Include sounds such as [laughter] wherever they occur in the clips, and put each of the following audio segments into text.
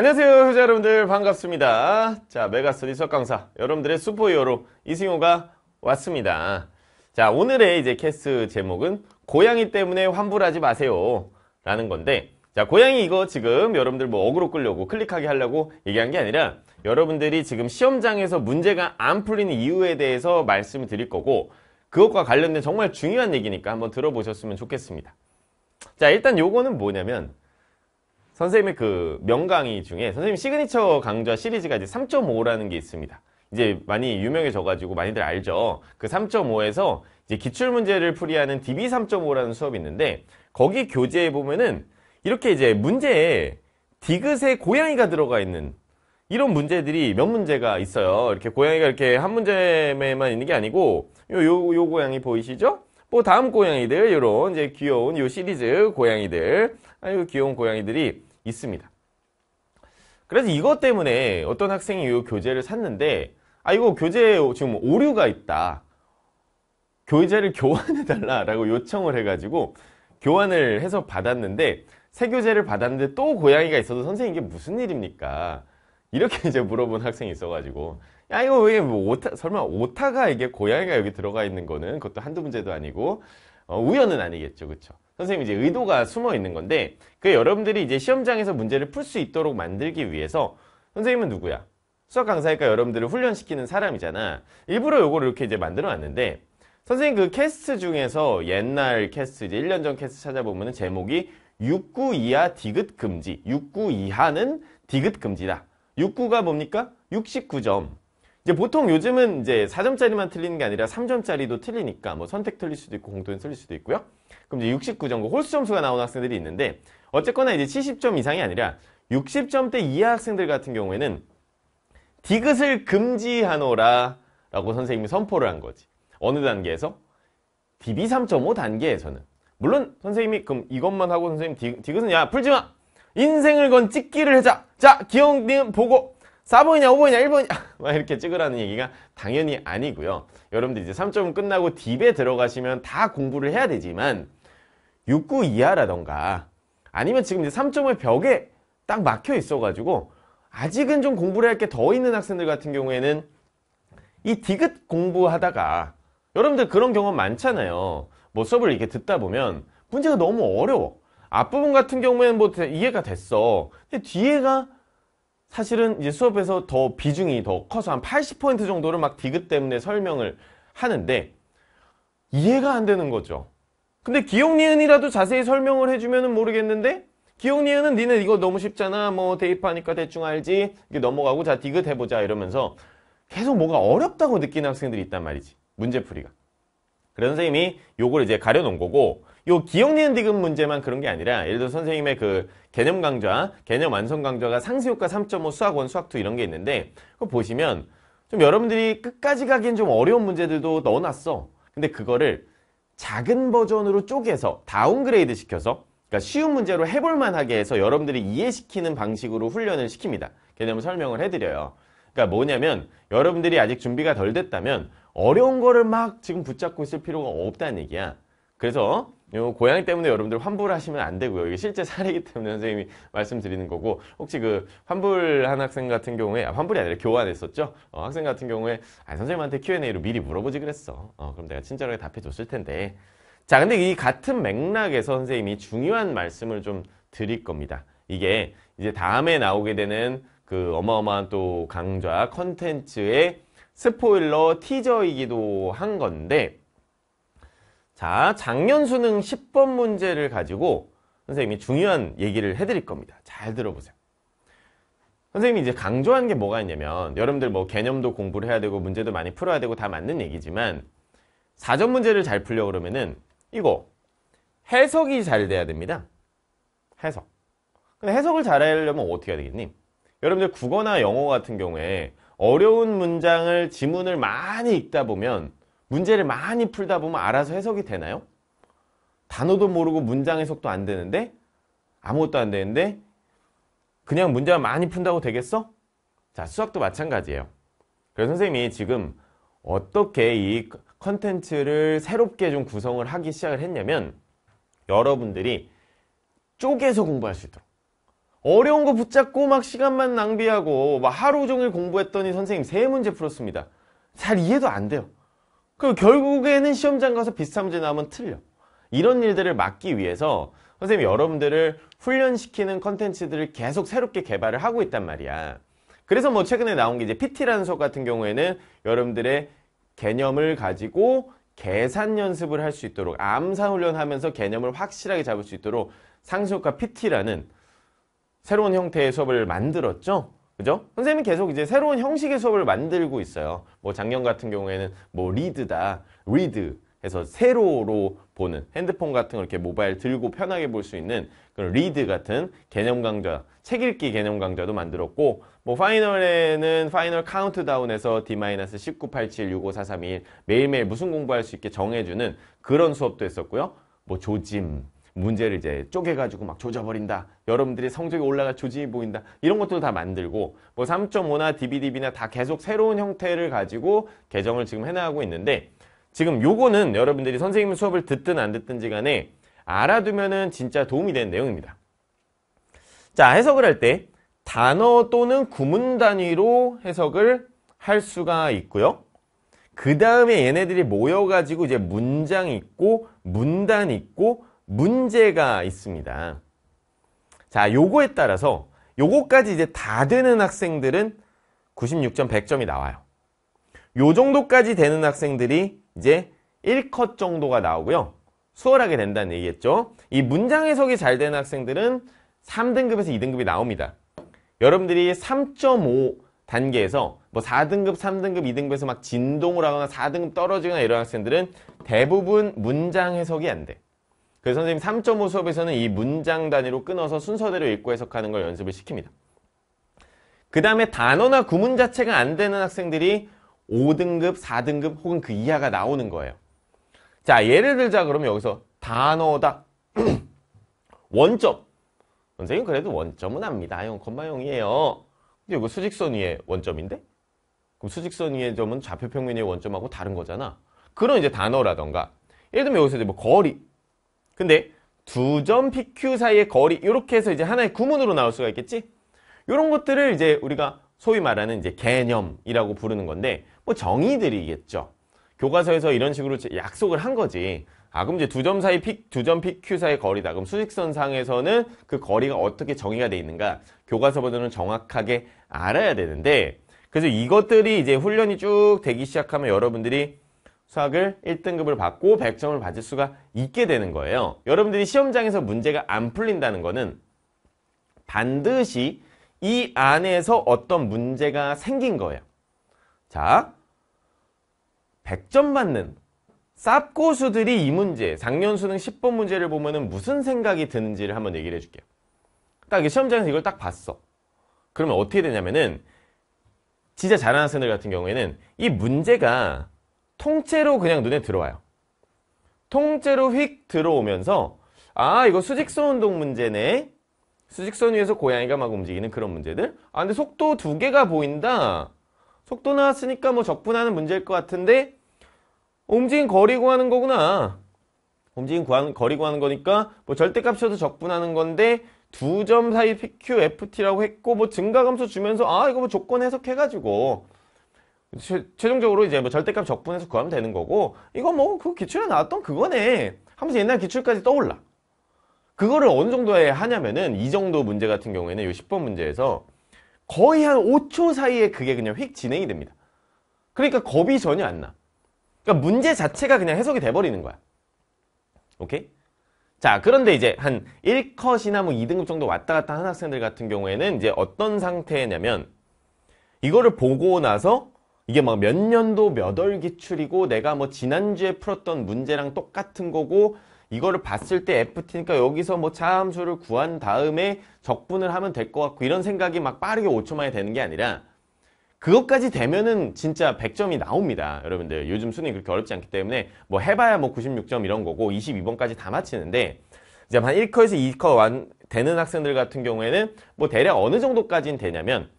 안녕하세요 효자 여러분들 반갑습니다 자 메가스터디 수학 강사 여러분들의 수퍼이어로 이승호가 왔습니다 자 오늘의 이제 캐스 제목은 고양이 때문에 환불하지 마세요 라는 건데 자 고양이 이거 지금 여러분들 뭐 어그로 끌려고 클릭하게 하려고 얘기한 게 아니라 여러분들이 지금 시험장에서 문제가 안 풀리는 이유에 대해서 말씀을 드릴 거고 그것과 관련된 정말 중요한 얘기니까 한번 들어보셨으면 좋겠습니다 자 일단 요거는 뭐냐면 선생님의 그 명강의 중에 선생님 시그니처 강좌 시리즈가 이제 3.5라는 게 있습니다. 이제 많이 유명해져가지고 많이들 알죠. 그 3.5에서 이제 기출 문제를 풀이하는 DB 3.5라는 수업이 있는데 거기 교재에 보면은 이렇게 이제 문제에 디귿에 고양이가 들어가 있는 이런 문제들이 몇 문제가 있어요. 이렇게 고양이가 이렇게 한 문제에만 있는 게 아니고 요요요 고양이 보이시죠? 뭐 다음 고양이들 요런 이제 귀여운 요 시리즈 고양이들 아이고 그 귀여운 고양이들이 있습니다. 그래서 이것 때문에 어떤 학생이 이 교재를 샀는데 아 이거 교재에 지금 오류가 있다. 교재를 [laughs] 교환해달라라고 요청을 해가지고 교환을 해서 받았는데 새 교재를 받았는데 또 고양이가 있어서 선생님 이게 무슨 일입니까? 이렇게 이제 물어본 학생이 있어가지고 야 이거 왜뭐 오타, 설마 오타가 이게 고양이가 여기 들어가 있는 거는 그것도 한두 문제도 아니고 어, 우연은 아니겠죠 그쵸 선생님 이제 의도가 숨어 있는 건데 그 여러분들이 이제 시험장에서 문제를 풀 수 있도록 만들기 위해서 선생님은 누구야? 수학 강사니까 여러분들을 훈련시키는 사람이잖아. 일부러 요거를 이렇게 이제 만들어 놨는데 선생님 그 캐스트 중에서 옛날 캐스트 이제 1년 전 캐스트 찾아보면 제목이 6 9 이하 디귿 금지. 6 9 이하는 디귿 금지다. 6 9가 뭡니까? 69점. 이제 보통 요즘은 이제 4점짜리만 틀리는 게 아니라 3점짜리도 틀리니까 뭐 선택 틀릴 수도 있고 공통 틀릴 수도 있고요. 그럼 이제 69점과 홀수 점수가 나오는 학생들이 있는데 어쨌거나 이제 70점 이상이 아니라 60점대 이하 학생들 같은 경우에는 디귿을 금지하노라 라고 선생님이 선포를 한 거지. 어느 단계에서? DB 3.5 단계에서는. 물론 선생님이 그럼 이것만 하고 선생님 디, 귿은야 풀지마! 인생을 건 찍기를 하자! 자 기영님 보고 4번이냐 5번이냐 1번이냐 막 이렇게 찍으라는 얘기가 당연히 아니고요 여러분들 이제 3점 끝나고 딥에 들어가시면 다 공부를 해야 되지만 6구 이하라던가 아니면 지금 이제 3점을 벽에 딱 막혀 있어가지고 아직은 좀 공부를 할 게 더 있는 학생들 같은 경우에는 이 디귿 공부하다가 여러분들 그런 경험 많잖아요 뭐 수업을 이렇게 듣다 보면 문제가 너무 어려워 앞부분 같은 경우에는 뭐 이해가 됐어 근데 뒤에가 사실은 이제 수업에서 더 비중이 더 커서 한 80% 정도를 막 디귿 때문에 설명을 하는데 이해가 안 되는 거죠. 근데 기억 니은이라도 자세히 설명을 해주면 모르겠는데 기억 니은은 니네 이거 너무 쉽잖아 뭐 대입하니까 대충 알지 이게 넘어가고 자 디귿 해보자 이러면서 계속 뭐가 어렵다고 느끼는 학생들이 있단 말이지 문제풀이가 그래서 선생님이 요걸 이제 가려놓은 거고 요 기억 니은 디귿 문제만 그런 게 아니라 예를 들어 선생님의 그 개념 강좌, 개념 완성 강좌가 상시효과 3.5, 수학 1, 수학 2 이런 게 있는데 그거 보시면 좀 여러분들이 끝까지 가기엔 좀 어려운 문제들도 넣어놨어. 근데 그거를 작은 버전으로 쪼개서 다운그레이드 시켜서 그러니까 쉬운 문제로 해볼만하게 해서 여러분들이 이해시키는 방식으로 훈련을 시킵니다. 개념을 설명을 해드려요. 그러니까 뭐냐면 여러분들이 아직 준비가 덜 됐다면 어려운 거를 막 지금 붙잡고 있을 필요가 없다는 얘기야. 그래서 요 고양이 때문에 여러분들 환불 하시면 안 되고요. 이게 실제 사례이기 때문에 선생님이 말씀드리는 거고 혹시 그 환불한 학생 같은 경우에 아, 환불이 아니라 교환했었죠. 어, 학생 같은 경우에 아, 선생님한테 Q&A로 미리 물어보지 그랬어. 어, 그럼 내가 친절하게 답해줬을 텐데. 자, 근데 이 같은 맥락에서 선생님이 중요한 말씀을 좀 드릴 겁니다. 이게 이제 다음에 나오게 되는 그 어마어마한 또 강좌 컨텐츠의 스포일러 티저이기도 한 건데 자, 작년 수능 10번 문제를 가지고 선생님이 중요한 얘기를 해드릴 겁니다. 잘 들어보세요. 선생님이 이제 강조한 게 뭐가 있냐면 여러분들 뭐 개념도 공부를 해야 되고 문제도 많이 풀어야 되고 다 맞는 얘기지만 사전 문제를 잘 풀려고 그러면은 이거 해석이 잘 돼야 됩니다. 해석. 근데 해석을 잘 하려면 어떻게 해야 되겠니? 여러분들 국어나 영어 같은 경우에 어려운 문장을 지문을 많이 읽다 보면 문제를 많이 풀다 보면 알아서 해석이 되나요? 단어도 모르고 문장 해석도 안 되는데 아무것도 안 되는데 그냥 문제만 많이 푼다고 되겠어? 자 수학도 마찬가지예요 그래서 선생님이 지금 어떻게 이 컨텐츠를 새롭게 좀 구성을 하기 시작을 했냐면 여러분들이 쪼개서 공부할 수 있도록 어려운 거 붙잡고 막 시간만 낭비하고 막 하루 종일 공부했더니 선생님 세 문제 풀었습니다 잘 이해도 안 돼요 그럼 결국에는 시험장 가서 비슷한 문제 나오면 틀려. 이런 일들을 막기 위해서 선생님이 여러분들을 훈련시키는 컨텐츠들을 계속 새롭게 개발을 하고 있단 말이야. 그래서 뭐 최근에 나온 게 이제 PT라는 수업 같은 경우에는 여러분들의 개념을 가지고 계산 연습을 할 수 있도록 암산 훈련하면서 개념을 확실하게 잡을 수 있도록 상수효과 PT라는 새로운 형태의 수업을 만들었죠. 그죠? 선생님이 계속 이제 새로운 형식의 수업을 만들고 있어요. 뭐 작년 같은 경우에는 뭐 리드다, 리드 해서 세로로 보는 핸드폰 같은 걸 이렇게 모바일 들고 편하게 볼 수 있는 그런 리드 같은 개념 강좌, 책 읽기 개념 강좌도 만들었고 뭐 파이널에는 파이널 카운트다운에서 D-19, 8, 7, 6, 5, 4, 3, 2, 1 매일매일 무슨 공부할 수 있게 정해주는 그런 수업도 했었고요. 뭐 조짐, 문제를 이제 쪼개가지고 막 조져버린다. 여러분들이 성적이 올라가 조짐이 보인다. 이런 것들도 다 만들고 뭐 3.5나 DBDB나 다 계속 새로운 형태를 가지고 개정을 지금 해나가고 있는데 지금 요거는 여러분들이 선생님 수업을 듣든 안 듣든지 간에 알아두면은 진짜 도움이 되는 내용입니다. 자, 해석을 할 때 단어 또는 구문 단위로 해석을 할 수가 있고요. 그 다음에 얘네들이 모여가지고 이제 문장 있고 문단 있고 문제가 있습니다. 자, 요거에 따라서 요거까지 이제 다 되는 학생들은 96점 100점이 나와요. 요 정도까지 되는 학생들이 이제 1컷 정도가 나오고요. 수월하게 된다는 얘기겠죠. 이 문장 해석이 잘 되는 학생들은 3등급에서 2등급이 나옵니다. 여러분들이 3.5 단계에서 뭐 4등급, 3등급, 2등급에서 막 진동을 하거나 4등급 떨어지거나 이런 학생들은 대부분 문장 해석이 안 돼. 그래서 선생님 3.5 수업에서는 이 문장 단위로 끊어서 순서대로 읽고 해석하는 걸 연습을 시킵니다. 그 다음에 단어나 구문 자체가 안 되는 학생들이 5등급, 4등급 혹은 그 이하가 나오는 거예요. 자 예를 들자 그러면 여기서 단어다 [clears throat] 원점 선생님 그래도 원점은 압니다. 형 건마형이에요. 근데 이거 수직선 위에 원점인데? 그럼 수직선 위의 점은 좌표평면 위의 원점하고 다른 거잖아. 그럼 이제 단어라던가 예를 들면 여기서 이제 뭐 거리 근데 두 점 PQ 사이의 거리 이렇게 해서 이제 하나의 구문으로 나올 수가 있겠지? 이런 것들을 이제 우리가 소위 말하는 이제 개념이라고 부르는 건데 뭐 정의들이겠죠. 교과서에서 이런 식으로 약속을 한 거지. 아 그럼 이제 두 점 사이 두점 PQ 사이 의 거리다. 그럼 수직선 상에서는 그 거리가 어떻게 정의가 돼 있는가? 교과서 버전은 정확하게 알아야 되는데 그래서 이것들이 이제 훈련이 쭉 되기 시작하면 여러분들이 수학을 1등급을 받고 100점을 받을 수가 있게 되는 거예요. 여러분들이 시험장에서 문제가 안 풀린다는 거는 반드시 이 안에서 어떤 문제가 생긴 거예요. 자, 100점 받는 쌉고수들이 이 문제, 작년 수능 10번 문제를 보면 은 무슨 생각이 드는지를 한번 얘기를 해줄게요. 딱 시험장에서 이걸 딱 봤어. 그러면 어떻게 되냐면은 진짜 잘하는 학생들 같은 경우에는 이 문제가 통째로 그냥 눈에 들어와요. 통째로 휙 들어오면서 아 이거 수직선 운동 문제네. 수직선 위에서 고양이가 막 움직이는 그런 문제들. 아 근데 속도 두 개가 보인다. 속도 나왔으니까 뭐 적분하는 문제일 것 같은데 움직인 거리 구하는 거구나. 움직인 구하는, 거리 구하는 거니까 뭐 절대값이어도 적분하는 건데 두 점 사이 PQ, FT라고 했고 뭐 증가 감소 주면서 아 이거 뭐 조건 해석해가지고 최, 최종적으로 이제 뭐 절대값 적분해서 구하면 되는 거고 이거 뭐 그 기출에 나왔던 그거네 하면서 옛날 기출까지 떠올라 그거를 어느 정도에 하냐면은 이 정도 문제 같은 경우에는 요 10번 문제에서 거의 한 5초 사이에 그게 그냥 휙 진행이 됩니다 그러니까 겁이 전혀 안나 그러니까 문제 자체가 그냥 해석이 돼버리는 거야 오케이? 자 그런데 이제 한 1컷이나 뭐 2등급 정도 왔다 갔다 하는 학생들 같은 경우에는 이제 어떤 상태냐면 이거를 보고 나서 이게 막 몇 년도 몇 월 기출이고 내가 뭐 지난주에 풀었던 문제랑 똑같은 거고 이거를 봤을 때 FT니까 여기서 뭐 차함수를 구한 다음에 적분을 하면 될 것 같고 이런 생각이 막 빠르게 5초 만에 되는 게 아니라 그것까지 되면은 진짜 100점이 나옵니다. 여러분들 요즘 수능이 그렇게 어렵지 않기 때문에 뭐 해봐야 뭐 96점 이런 거고 22번까지 다 마치는데 이제 한 1커에서 2커 완 되는 학생들 같은 경우에는 뭐 대략 어느 정도까지는 되냐면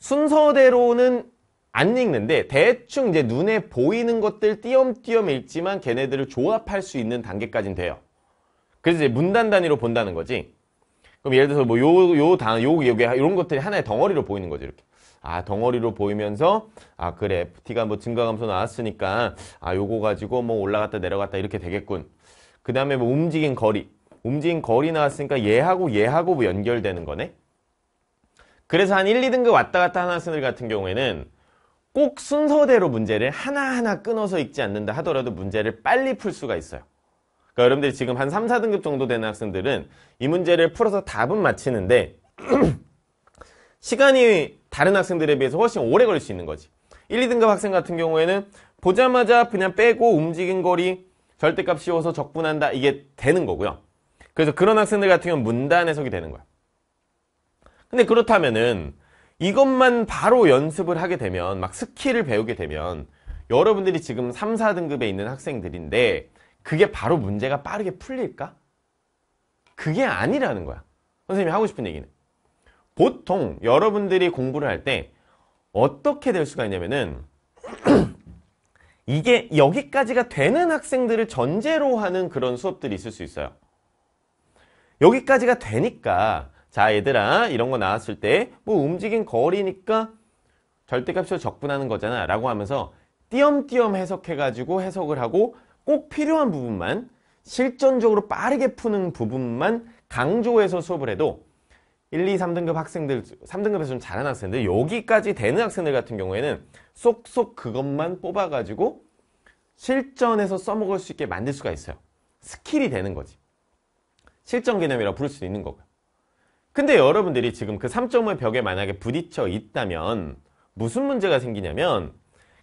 순서대로는 안 읽는데 대충 이제 눈에 보이는 것들 띄엄띄엄 읽지만 걔네들을 조합할 수 있는 단계까지는 돼요. 그래서 이제 문단 단위로 본다는 거지. 그럼 예를 들어서 뭐 요 요 단요요기 이런 것들이 하나의 덩어리로 보이는 거지 이렇게. 아 덩어리로 보이면서 아 그래 FT가 뭐 증가 감소 나왔으니까 아 요거 가지고 뭐 올라갔다 내려갔다 이렇게 되겠군. 그 다음에 뭐 움직인 거리 움직인 거리 나왔으니까 얘하고 얘하고 뭐 연결되는 거네. 그래서 한 1, 2등급 왔다 갔다 하는 학생들 같은 경우에는 꼭 순서대로 문제를 하나하나 끊어서 읽지 않는다 하더라도 문제를 빨리 풀 수가 있어요. 그러니까 여러분들이 지금 한 3, 4등급 정도 되는 학생들은 이 문제를 풀어서 답은 맞히는데 [clears throat] 시간이 다른 학생들에 비해서 훨씬 오래 걸릴 수 있는 거지. 1, 2등급 학생 같은 경우에는 보자마자 그냥 빼고 움직인 거리 절대값 씌워서 적분한다 이게 되는 거고요. 그래서 그런 학생들 같은 경우는 문단 해석이 되는 거야. 근데 그렇다면은 이것만 바로 연습을 하게 되면 막 스킬을 배우게 되면 여러분들이 지금 3, 4등급에 있는 학생들인데 그게 바로 문제가 빠르게 풀릴까? 그게 아니라는 거야. 선생님이 하고 싶은 얘기는. 보통 여러분들이 공부를 할 때 어떻게 될 수가 있냐면은 [clears throat] 이게 여기까지가 되는 학생들을 전제로 하는 그런 수업들이 있을 수 있어요. 여기까지가 되니까 자 얘들아 이런 거 나왔을 때 뭐 움직인 거리니까 절대값으로 적분하는 거잖아 라고 하면서 띄엄띄엄 해석해가지고 해석을 하고 꼭 필요한 부분만 실전적으로 빠르게 푸는 부분만 강조해서 수업을 해도 1, 2, 3등급 학생들, 3등급에서 좀 잘하는 학생들 여기까지 되는 학생들 같은 경우에는 쏙쏙 그것만 뽑아가지고 실전에서 써먹을 수 있게 만들 수가 있어요. 스킬이 되는 거지. 실전 개념이라 고 부를 수 있는 거고요. 근데 여러분들이 지금 그 3.5의 벽에 만약에 부딪혀 있다면 무슨 문제가 생기냐면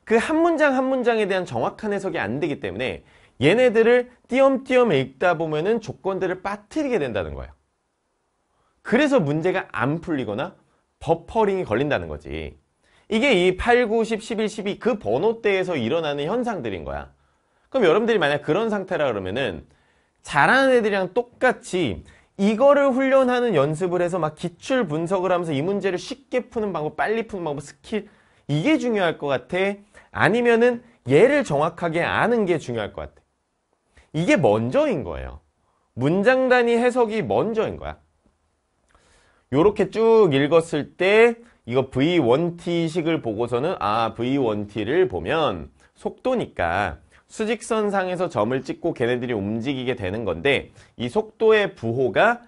그 한 문장 한 문장에 대한 정확한 해석이 안 되기 때문에 얘네들을 띄엄띄엄 읽다 보면은 조건들을 빠뜨리게 된다는 거예요. 그래서 문제가 안 풀리거나 버퍼링이 걸린다는 거지. 이게 이 8, 9, 10, 11, 12 그 번호대에서 일어나는 현상들인 거야. 그럼 여러분들이 만약 그런 상태라 그러면은 잘하는 애들이랑 똑같이 이거를 훈련하는 연습을 해서 막 기출 분석을 하면서 이 문제를 쉽게 푸는 방법, 빨리 푸는 방법, 스킬 이게 중요할 것 같아. 아니면은 얘를 정확하게 아는 게 중요할 것 같아. 이게 먼저인 거예요. 문장 단위 해석이 먼저인 거야. 요렇게 쭉 읽었을 때 이거 V1T식을 보고서는 아 V1T를 보면 속도니까 수직선상에서 점을 찍고 걔네들이 움직이게 되는 건데 이 속도의 부호가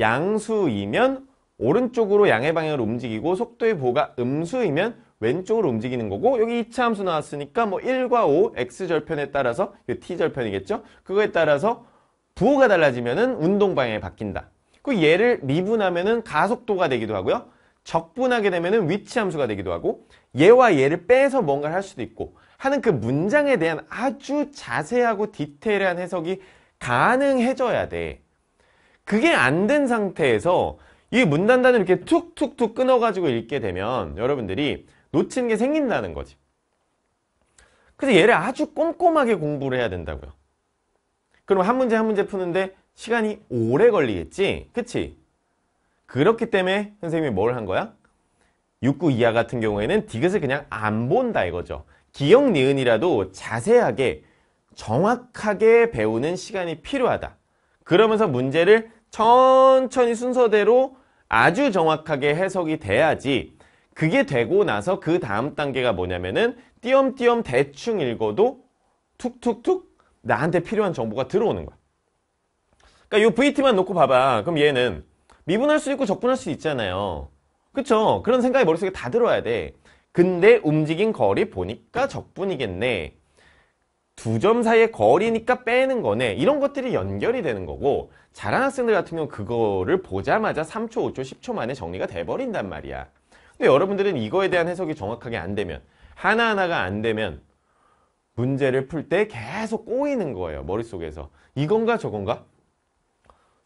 양수이면 오른쪽으로 양의 방향으로 움직이고 속도의 부호가 음수이면 왼쪽으로 움직이는 거고 여기 2차 함수 나왔으니까 뭐 1과 5, x절편에 따라서 t절편이겠죠? 그거에 따라서 부호가 달라지면 은 운동 방향이 바뀐다. 그 얘를 미분하면 은 가속도가 되기도 하고요. 적분하게 되면 은 위치 함수가 되기도 하고 얘와 얘를 빼서 뭔가를 할 수도 있고 하는 그 문장에 대한 아주 자세하고 디테일한 해석이 가능해져야 돼. 그게 안 된 상태에서 이 문단단을 이렇게 툭툭툭 끊어가지고 읽게 되면 여러분들이 놓친게 생긴다는 거지. 그래서 얘를 아주 꼼꼼하게 공부를 해야 된다고요. 그럼 한 문제 한 문제 푸는데 시간이 오래 걸리겠지? 그치? 그렇기 때문에 선생님이 뭘 한 거야? 6구 이하 같은 경우에는 디귿을 그냥 안 본다 이거죠. 기억 니은이라도 자세하게 정확하게 배우는 시간이 필요하다. 그러면서 문제를 천천히 순서대로 아주 정확하게 해석이 돼야지 그게 되고 나서 그 다음 단계가 뭐냐면은 띄엄띄엄 대충 읽어도 툭툭툭 나한테 필요한 정보가 들어오는 거야. 그러니까 요 VT만 놓고 봐봐. 그럼 얘는 미분할 수 있고 적분할 수 있잖아요. 그쵸? 그런 생각이 머릿속에 다 들어와야 돼. 근데 움직인 거리 보니까 네. 적분이겠네. 두 점 사이의 거리니까 빼는 거네. 이런 것들이 연결이 되는 거고 잘하는 학생들 같은 경우는 그거를 보자마자 3초, 5초, 10초 만에 정리가 돼버린단 말이야. 근데 여러분들은 이거에 대한 해석이 정확하게 안 되면 하나하나가 안 되면 문제를 풀 때 계속 꼬이는 거예요. 머릿속에서. 이건가 저건가?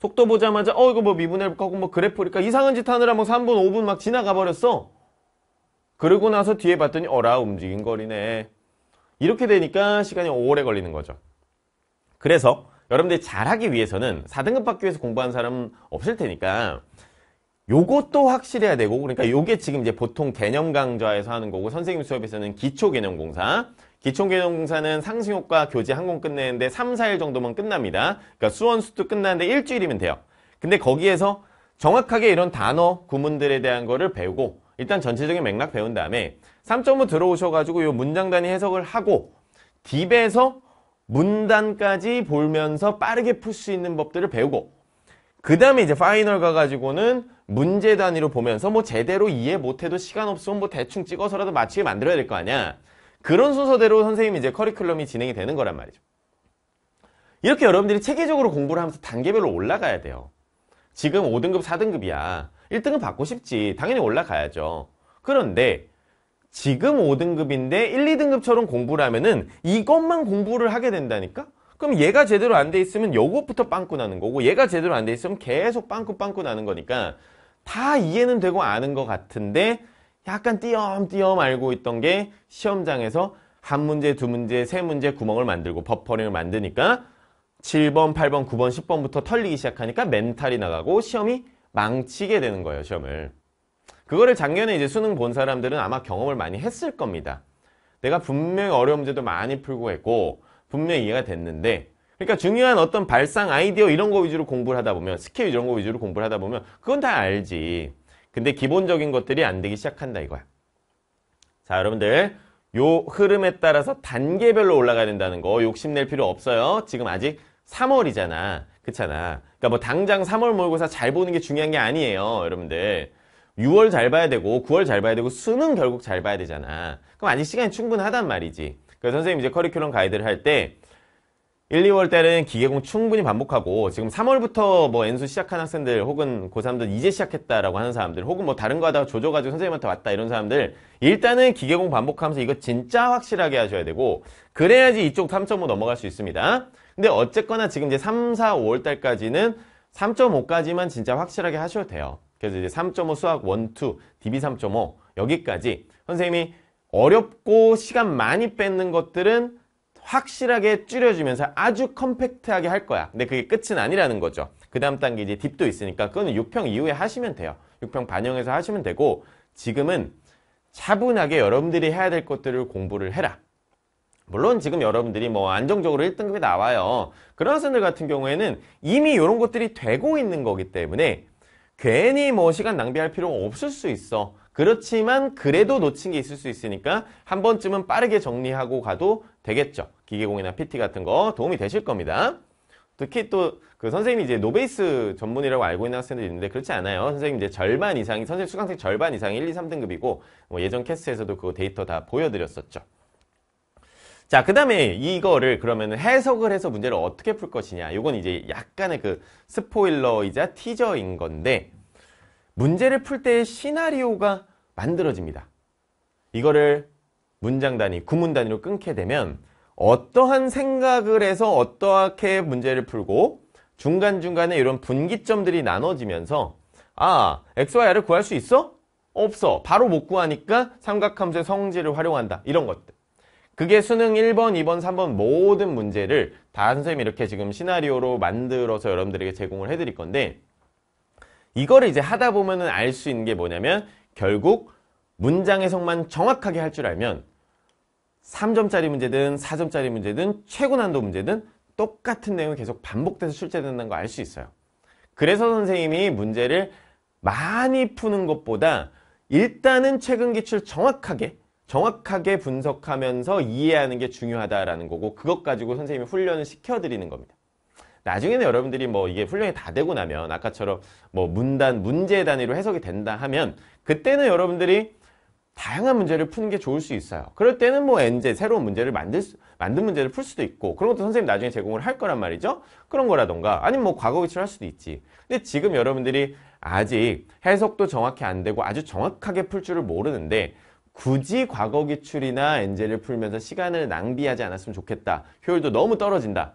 속도 보자마자 어 이거 뭐 미분해볼까 하고 뭐 그래프니까 이상한 짓 하느라 뭐 3분, 5분 막 지나가 버렸어. 그러고 나서 뒤에 봤더니 어라 움직인거리네 이렇게 되니까 시간이 오래 걸리는 거죠 그래서 여러분들이 잘하기 위해서는 4등급 받기 위해서 공부한 사람 없을 테니까 요것도 확실해야 되고 그러니까 요게 지금 이제 보통 개념 강좌에서 하는 거고 선생님 수업에서는 기초 개념 공사 기초 개념 공사는 상승효과 교재 한공 끝내는데 3, 4일 정도면 끝납니다 그러니까 수원 수도 끝나는데 일주일이면 돼요 근데 거기에서 정확하게 이런 단어 구문들에 대한 거를 배우고 일단 전체적인 맥락 배운 다음에 3.5 들어오셔가지고 이 문장 단위 해석을 하고 딥에서 문단까지 보면서 빠르게 풀 수 있는 법들을 배우고 그 다음에 이제 파이널 가가지고는 문제 단위로 보면서 뭐 제대로 이해 못해도 시간 없으면 뭐 대충 찍어서라도 맞히게 만들어야 될 거 아니야 그런 순서대로 선생님이 이제 커리큘럼이 진행이 되는 거란 말이죠 이렇게 여러분들이 체계적으로 공부를 하면서 단계별로 올라가야 돼요 지금 5등급 4등급이야 1등급 받고 싶지. 당연히 올라가야죠. 그런데 지금 5등급인데 1, 2등급처럼 공부를 하면은 이것만 공부를 하게 된다니까? 그럼 얘가 제대로 안 돼 있으면 요것부터 빵꾸 나는 거고 얘가 제대로 안 돼 있으면 계속 빵꾸 빵꾸 나는 거니까 다 이해는 되고 아는 것 같은데 약간 띄엄띄엄 알고 있던 게 시험장에서 한 문제, 두 문제, 세 문제 구멍을 만들고 버퍼링을 만드니까 7번, 8번, 9번, 10번부터 털리기 시작하니까 멘탈이 나가고 시험이 망치게 되는 거예요, 시험을. 그거를 작년에 이제 수능 본 사람들은 아마 경험을 많이 했을 겁니다. 내가 분명히 어려운 문제도 많이 풀고 했고 분명히 이해가 됐는데 그러니까 중요한 어떤 발상 아이디어 이런 거 위주로 공부를 하다 보면 스킬 이런 거 위주로 공부를 하다 보면 그건 다 알지. 근데 기본적인 것들이 안 되기 시작한다 이거야. 자, 여러분들 요 흐름에 따라서 단계별로 올라가야 된다는 거 욕심낼 필요 없어요. 지금 아직 3월이잖아. 그렇잖아. 그러니까 뭐 당장 3월 모의고사 잘 보는 게 중요한 게 아니에요. 여러분들. 6월 잘 봐야 되고 9월 잘 봐야 되고 수능 결국 잘 봐야 되잖아. 그럼 아직 시간이 충분하단 말이지. 그래서 선생님 이제 커리큘럼 가이드를 할 때 1, 2월 때는 기계공 충분히 반복하고 지금 3월부터 뭐 n 수 시작한 학생들 혹은 고3들 이제 시작했다라고 하는 사람들 혹은 뭐 다른 거 하다가 조져가지고 선생님한테 왔다 이런 사람들 일단은 기계공 반복하면서 이거 진짜 확실하게 하셔야 되고 그래야지 이쪽 3.5 넘어갈 수 있습니다. 근데 어쨌거나 지금 이제 3, 4, 5월 달까지는 3.5까지만 진짜 확실하게 하셔도 돼요. 그래서 이제 3.5 수학 1, 2, DB 3.5 여기까지 선생님이 어렵고 시간 많이 뺏는 것들은 확실하게 줄여주면서 아주 컴팩트하게 할 거야. 근데 그게 끝은 아니라는 거죠. 그 다음 단계 이제 딥도 있으니까 그거는 6평 이후에 하시면 돼요. 6평 반영해서 하시면 되고 지금은 차분하게 여러분들이 해야 될 것들을 공부를 해라. 물론 지금 여러분들이 뭐 안정적으로 1등급이 나와요. 그런 학생들 같은 경우에는 이미 이런 것들이 되고 있는 거기 때문에 괜히 뭐 시간 낭비할 필요 가 없을 수 있어. 그렇지만 그래도 놓친 게 있을 수 있으니까 한 번쯤은 빠르게 정리하고 가도 되겠죠. 기계공이나 PT 같은 거 도움이 되실 겁니다. 특히 또 그 선생님이 이제 노베이스 전문이라고 알고 있는 학생들이 있는데 그렇지 않아요. 선생님 이제 절반 이상이 선생님 수강생 절반 이상이 1, 2, 3등급이고 뭐 예전 캐스트에서도 그 데이터 다 보여드렸었죠. 자, 그 다음에 이거를 그러면 해석을 해서 문제를 어떻게 풀 것이냐. 이건 이제 약간의 그 스포일러이자 티저인 건데, 문제를 풀 때의 시나리오가 만들어집니다. 이거를 문장 단위, 구문 단위로 끊게 되면, 어떠한 생각을 해서 어떻게 문제를 풀고, 중간중간에 이런 분기점들이 나눠지면서, 아, XY를 구할 수 있어? 없어. 바로 못 구하니까 삼각함수의 성질을 활용한다. 이런 것들. 그게 수능 1번, 2번, 3번 모든 문제를 다 선생님이 이렇게 지금 시나리오로 만들어서 여러분들에게 제공을 해드릴 건데 이거를 이제 하다 보면은 알 수 있는 게 뭐냐면 결국 문장 해석만 정확하게 할 줄 알면 3점짜리 문제든 4점짜리 문제든 최고 난도 문제든 똑같은 내용이 계속 반복돼서 출제된다는 걸 알 수 있어요. 그래서 선생님이 문제를 많이 푸는 것보다 일단은 최근 기출 정확하게 정확하게 분석하면서 이해하는 게 중요하다라는 거고 그것 가지고 선생님이 훈련을 시켜드리는 겁니다. 나중에는 여러분들이 뭐 이게 훈련이 다 되고 나면 아까처럼 뭐 문단, 문제 단위로 해석이 된다 하면 그때는 여러분들이 다양한 문제를 푸는 게 좋을 수 있어요. 그럴 때는 뭐 엔제, 새로운 문제를 만들 수, 만든 문제를 풀 수도 있고 그런 것도 선생님 나중에 제공을 할 거란 말이죠. 그런 거라던가 아니면 뭐 과거 위치출할 수도 있지. 근데 지금 여러분들이 아직 해석도 정확히 안 되고 아주 정확하게 풀 줄을 모르는데 굳이 과거 기출이나 엔젤을 풀면서 시간을 낭비하지 않았으면 좋겠다. 효율도 너무 떨어진다.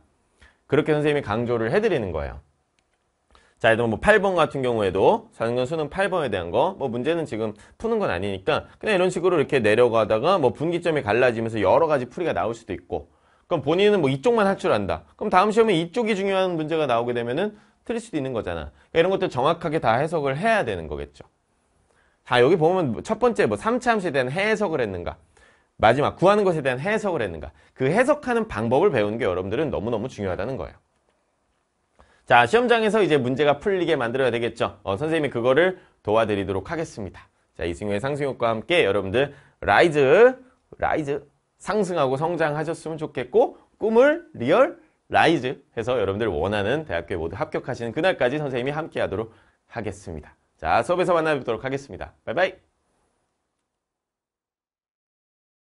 그렇게 선생님이 강조를 해드리는 거예요. 자, 예를 들어 뭐 8번 같은 경우에도 작은 수능 8번에 대한 거, 뭐 문제는 지금 푸는 건 아니니까 그냥 이런 식으로 이렇게 내려가다가 뭐 분기점이 갈라지면서 여러 가지 풀이가 나올 수도 있고 그럼 본인은 뭐 이쪽만 할 줄 안다. 그럼 다음 시험에 이쪽이 중요한 문제가 나오게 되면은 틀릴 수도 있는 거잖아. 그러니까 이런 것들 정확하게 다 해석을 해야 되는 거겠죠. 자 여기 보면 첫 번째 뭐 삼차함수에 대한 해석을 했는가 마지막 구하는 것에 대한 해석을 했는가 그 해석하는 방법을 배우는 게 여러분들은 너무너무 중요하다는 거예요 자 시험장에서 이제 문제가 풀리게 만들어야 되겠죠 어, 선생님이 그거를 도와드리도록 하겠습니다 자 이승효의 상승효과 함께 여러분들 라이즈 라이즈 상승하고 성장하셨으면 좋겠고 꿈을 리얼 라이즈 해서 여러분들 원하는 대학교에 모두 합격하시는 그날까지 선생님이 함께 하도록 하겠습니다. 자, 수업에서 만나 뵙도록 하겠습니다. 바이바이!